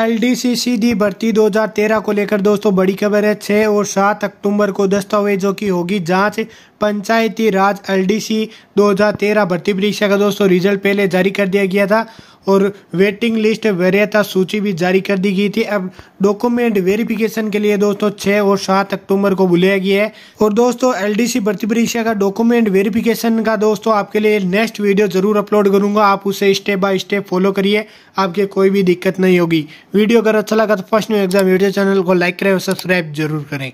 L दी भर्ती 2013 को लेकर दोस्तों बड़ी खबर है छः और सात अक्टूबर को दस्तावेजों की होगी जांच पंचायती राज एल 2013 भर्ती परीक्षा का दोस्तों रिजल्ट पहले जारी कर दिया गया था और वेटिंग लिस्ट वरीयता सूची भी जारी कर दी गई थी अब डॉक्यूमेंट वेरिफिकेशन के लिए दोस्तों छः और सात अक्टूबर को बुलाया गया है और दोस्तों एलडीसी भर्ती परीक्षा का डॉक्यूमेंट वेरिफिकेशन का दोस्तों आपके लिए नेक्स्ट वीडियो जरूर अपलोड करूंगा आप उसे स्टेप बाय स्टेप फॉलो करिए आपके कोई भी दिक्कत नहीं होगी वीडियो अगर अच्छा लगा तो first new exam YouTube channel को लाइक करें और सब्सक्राइब जरूर करें